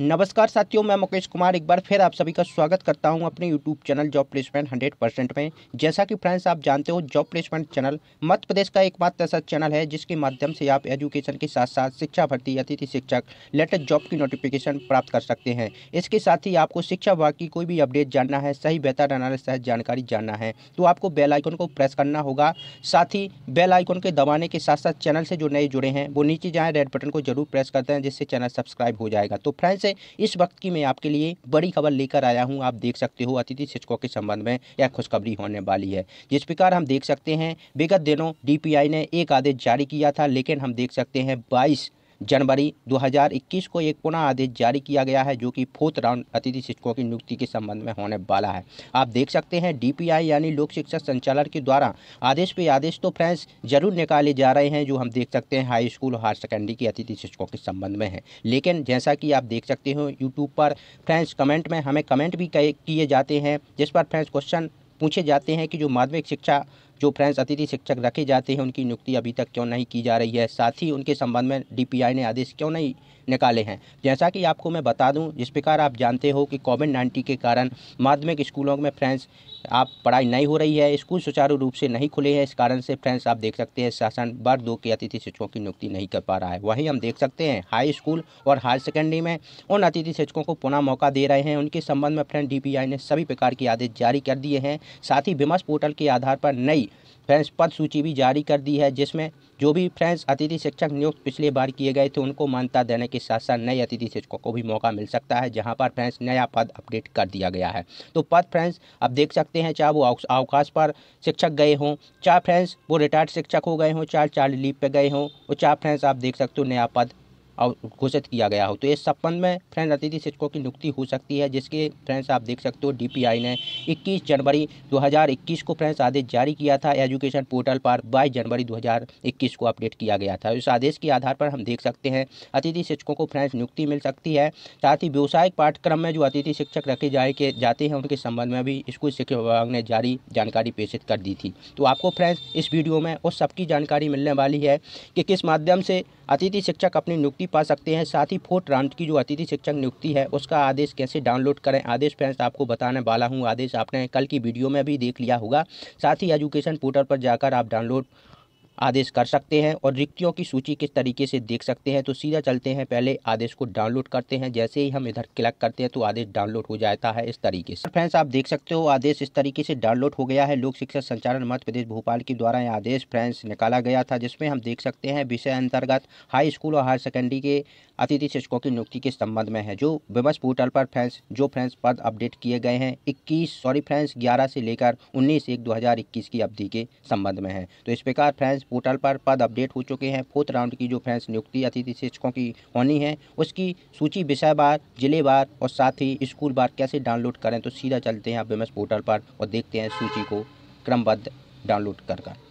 नमस्कार साथियों मैं मुकेश कुमार एक बार फिर आप सभी का स्वागत करता हूं अपने YouTube channel job placement hundred percent में जैसा कि फ्रेंड्स आप जानते हो job placement channel Madhya Pradesh का एकमात्र ऐसा चैनल है जिसके माध्यम से आप एजुकेशन के साथ साथ शिक्षा भर्ती अतिथि शिक्षक लेटेस्ट जॉब की नोटिफिकेशन प्राप्त कर सकते हैं इसके साथ ही आपको शिक्षा विभाग की कोई भी अपडेट जानना है सही बेहतर सहित जानकारी जानना है तो आपको बेलाइकन को प्रेस करना होगा साथ ही बेलाइकन के दबाने के साथ साथ चैनल से जो नए जुड़े हैं वो नीचे जाएँ रेड बटन को जरूर प्रेस करते हैं जिससे चैनल सब्सक्राइब हो जाएगा तो फ्रेंड्स से इस वक्त की मैं आपके लिए बड़ी खबर लेकर आया हूँ आप देख सकते हो अतिथि शिक्षकों के संबंध में यह खुशखबरी होने वाली है जिस प्रकार हम देख सकते हैं विगत दिनों डीपीआई ने एक आदेश जारी किया था लेकिन हम देख सकते हैं बाईस जनवरी 2021 को एक पुनः आदेश जारी किया गया है जो कि फोर्थ राउंड अतिथि शिक्षकों की नियुक्ति के संबंध में होने वाला है आप देख सकते हैं डीपीआई यानी लोक शिक्षा संचालक के द्वारा आदेश पे आदेश तो फ्रेंड्स जरूर निकाले जा रहे हैं जो हम देख सकते हैं हाई स्कूल और हायर सेकेंडरी की अतिथि शिक्षकों के संबंध में है लेकिन जैसा कि आप देख सकते हो यूट्यूब पर फ्रेंड्स कमेंट में हमें कमेंट भी किए जाते हैं जिस पर फ्रेंड्स क्वेश्चन पूछे जाते हैं कि जो माध्यमिक शिक्षा जो फ्रेंड्स अतिथि शिक्षक रखे जाते हैं उनकी नियुक्ति अभी तक क्यों नहीं की जा रही है साथ ही उनके संबंध में डीपीआई ने आदेश क्यों नहीं निकाले हैं जैसा कि आपको मैं बता दूं जिस प्रकार आप जानते हो कि कोविड नाइन्टीन के कारण माध्यमिक स्कूलों में फ्रेंड्स आप पढ़ाई नहीं हो रही है स्कूल सुचारू रूप से नहीं खुले हैं इस कारण से फ्रेंड्स आप देख सकते हैं शासन बार दो के अतिथि शिक्षकों की नियुक्ति नहीं कर पा रहा है वहीं हम देख सकते हैं हाई स्कूल और हायर सेकेंडरी में उन अतिथि शिक्षकों को पुनः मौका दे रहे हैं उनके संबंध में फ्रेंड डी ने सभी प्रकार के आदेश जारी कर दिए हैं साथ ही विमर्श पोर्टल के आधार पर नई फ्रेंड्स पद सूची भी जारी कर दी है जिसमें जो भी फ्रेंड्स अतिथि शिक्षक नियुक्त पिछले बार किए गए थे उनको मान्यता देने के के साथ साथ नए अतिथि शिक्षकों को भी मौका मिल सकता है जहाँ पर फ्रेंड्स नया पद अपडेट कर दिया गया है तो पद फ्रेंड्स आप देख सकते हैं चाहे वो अवकाश पर शिक्षक गए हों चाहे फ्रेंड्स वो रिटायर्ड शिक्षक हो गए हों चाहे चार्ज लीव पर गए हों और चाहे फ्रेंड्स आप देख सकते हो नया पद घोषित किया गया हो तो इस संबंध में फ्रेंड अतिथि शिक्षकों की नियुक्ति हो सकती है जिसके फ्रेंड्स आप देख सकते हो डीपीआई ने 21 जनवरी 2021 को फ्रेंड्स आदेश जारी किया था एजुकेशन पोर्टल पर बाईस जनवरी 2021 को अपडेट किया गया था इस आदेश के आधार पर हम देख सकते हैं अतिथि शिक्षकों को फ्रेंड्स नियुक्ति मिल सकती है साथ ही व्यावसायिक पाठ्यक्रम में जो अतिथि शिक्षक रखे जाए के जाते हैं उनके संबंध में भी स्कूल शिक्षा विभाग ने जारी जानकारी प्रेषित कर दी थी तो आपको फ्रेंड्स इस वीडियो में उस सबकी जानकारी मिलने वाली है कि किस माध्यम से अतिथि शिक्षक अपनी नियुक्ति पा सकते हैं साथ ही फोर्थ राउंड की जो अतिथि शिक्षक नियुक्ति है उसका आदेश कैसे डाउनलोड करें आदेश फ्रेंड्स आपको बताने वाला हूँ आदेश आपने कल की वीडियो में भी देख लिया होगा साथ ही एजुकेशन पोर्टल पर जाकर आप डाउनलोड आदेश कर सकते हैं और रिक्तियों की सूची किस तरीके से देख सकते हैं तो सीधा चलते हैं पहले आदेश को डाउनलोड करते हैं जैसे ही हम इधर क्लिक करते हैं तो आदेश डाउनलोड हो जाता है इस तरीके से फ्रेंड्स आप देख सकते हो आदेश इस तरीके से डाउनलोड हो गया है लोक शिक्षा संचालन मध्य प्रदेश भोपाल के द्वारा यह आदेश फ्रेंड्स निकाला गया था जिसमें हम देख सकते हैं विषय अंतर्गत हाई स्कूल और हायर सेकेंडरी के अतिथि शिक्षकों की नियुक्ति के संबंध में है जो विमस पोर्टल पर फ्रेंड्स जो फ्रेंड्स पद अपडेट किए गए हैं इक्कीस सॉरी फ्रेंड्स ग्यारह से लेकर उन्नीस एक दो की अवधि के संबंध में है तो इस प्रकार फ्रेंड्स पोर्टल पर पद अपडेट हो चुके हैं फोर्थ राउंड की जो फैंस नियुक्ति अतिथि शिक्षकों की होनी है उसकी सूची विषयवार जिलेवार और साथ ही स्कूल बार कैसे डाउनलोड करें तो सीधा चलते हैं आप एम पोर्टल पर और देखते हैं सूची को क्रमबद्ध डाउनलोड कर कर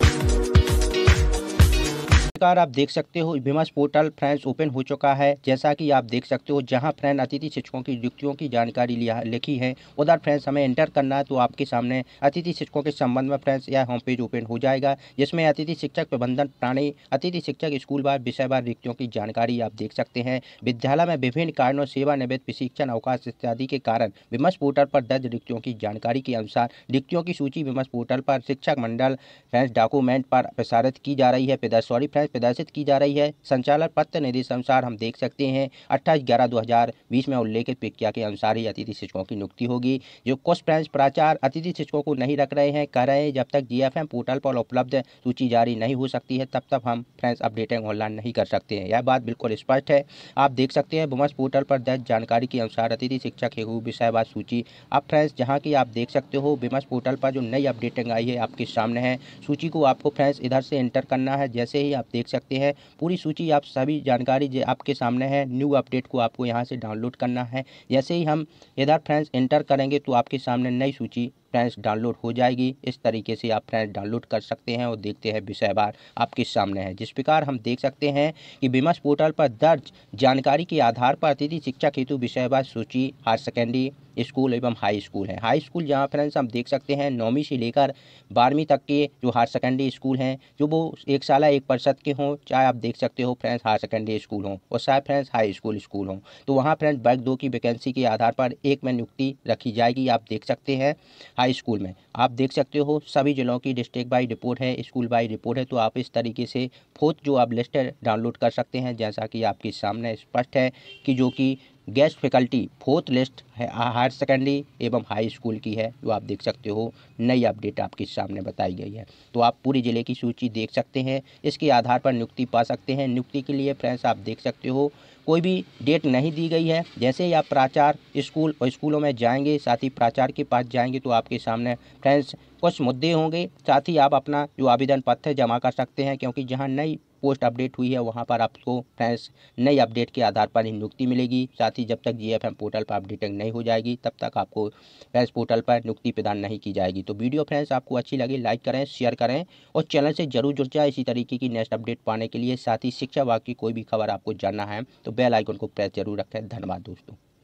प्रकार आप देख सकते हो विमर्श पोर्टल फ्रेंस ओपन हो चुका है जैसा कि आप देख सकते हो जहां फ्रेंड अतिथि शिक्षकों की नियुक्तियों की जानकारी लिखी है उधर फ्रेंड्स हमें एंटर करना है तो आपके सामने अतिथि शिक्षकों के संबंध में फ्रेंड्स यह होम पेज ओपन हो जाएगा जिसमें अतिथि शिक्षक प्रबंधन प्राणी अतिथि शिक्षक स्कूल बार विषय बार नियुक्तियों की जानकारी आप देख सकते हैं विद्यालय में विभिन्न कारणों सेवानिवृत्त प्रशिक्षण अवकाश इत्यादि के कारण विमर्श पोर्टल पर दर्ज नियुक्तियों की जानकारी के अनुसार नियुक्तियों की सूची विमर्श पोर्टल पर शिक्षक मंडल फ्रेंड्स डॉक्यूमेंट पर प्रसारित की जा रही है सॉरी फ्रेंड्स शिकायत प्रदर्शित की जा रही है संचालन पत्र निर्देश अनुसार हम देख सकते हैं अट्ठाईस ग्यारह दो हजार बीस में उल्लेखित प्रक्रिया के अनुसार ही अतिथि शिक्षकों की नियुक्ति होगी जो कुछ फ्रेंच प्राचार अतिथि शिक्षकों को नहीं रख रहे हैं कह रहे हैं जब तक जीएफएम पोर्टल पर उपलब्ध सूची जारी नहीं हो सकती है तब तक हम फ्रेंच अपडेटिंग ऑनलाइन नहीं कर सकते हैं यह बात बिल्कुल स्पष्ट है आप देख सकते हैं बुमस पोर्टल पर दर्ज जानकारी के अनुसार अतिथि शिक्षक हेगू विषयवाद सूची अब फ्रेंस जहाँ की आप देख सकते हो बिमस पोर्टल पर जो नई अपडेटिंग आई है आपके सामने है सूची को आपको फ्रेंस इधर से एंटर करना है जैसे ही आप देख सकते हैं पूरी सूची आप सभी जानकारी जो आपके सामने है न्यू अपडेट को आपको यहाँ से डाउनलोड करना है जैसे ही हम इधर फ्रेंड्स एंटर करेंगे तो आपके सामने नई सूची फ्रेंड्स डाउनलोड हो जाएगी इस तरीके से आप फ्रेंड्स डाउनलोड कर सकते हैं और देखते हैं विषय बार आपके सामने है जिस प्रकार हम देख सकते हैं कि बीमस पोर्टल पर दर्ज जानकारी के आधार पर अतिथि शिक्षक हेतु विषय बार सूची हायर सेकेंडरी स्कूल एवं हाई स्कूल है हाई स्कूल जहाँ फ्रेंड्स हम देख सकते हैं नौवीं से लेकर बारहवीं तक के जो हायर सेकेंडरी स्कूल हैं जो वो एक साल एक प्रतिशत के हों चाहे आप देख सकते हो फ्रेंड्स हायर सेकेंडरी स्कूल हों और शायद फ्रेंड्स हाई स्कूल स्कूल हों तो वहाँ फ्रेंड्स वर्ग दो की वैकेंसी के आधार पर एक में नियुक्ति रखी जाएगी आप देख सकते हैं हाई स्कूल में आप देख सकते हो सभी ज़िलों की डिस्ट्रिक्ट बाई रिपोर्ट है स्कूल बाई रिपोर्ट है तो आप इस तरीके से फोर्थ जो आप लिस्ट है डाउनलोड कर सकते हैं जैसा कि आपके सामने स्पष्ट है कि जो कि गेस्ट फैकल्टी फोर्थ लिस्ट है हायर सेकेंडरी एवं हाई स्कूल की है जो आप देख सकते हो नई अपडेट आपके सामने बताई गई है तो आप पूरे ज़िले की सूची देख सकते हैं इसके आधार पर नियुक्ति पा सकते हैं नियुक्ति के लिए फ्रेंड्स आप देख सकते हो कोई भी डेट नहीं दी गई है जैसे ही आप प्राचार स्कूल और स्कूलों में जाएंगे साथ ही प्राचार के पास जाएंगे तो आपके सामने फ्रेंड्स कुछ मुद्दे होंगे साथ ही आप अपना जो आवेदन पत्र जमा कर सकते हैं क्योंकि जहाँ नई पोस्ट अपडेट हुई है वहाँ पर आपको फ्रेंड्स नई अपडेट के आधार पर ही नियुक्ति मिलेगी साथ ही जब तक एम पोर्टल पर अपडेटिंग नहीं हो जाएगी तब तक आपको फ्रेंड्स पोर्टल पर नियुक्ति प्रदान नहीं की जाएगी तो वीडियो फ्रेंड्स आपको अच्छी लगी लाइक करें शेयर करें और चैनल से जरूर जुड़ जाए इसी तरीके की नेक्स्ट अपडेट पाने के लिए साथ ही शिक्षा विभाग की कोई भी खबर आपको जानना है तो बेल आइकन को प्रेस जरूर रखें धन्यवाद दोस्तों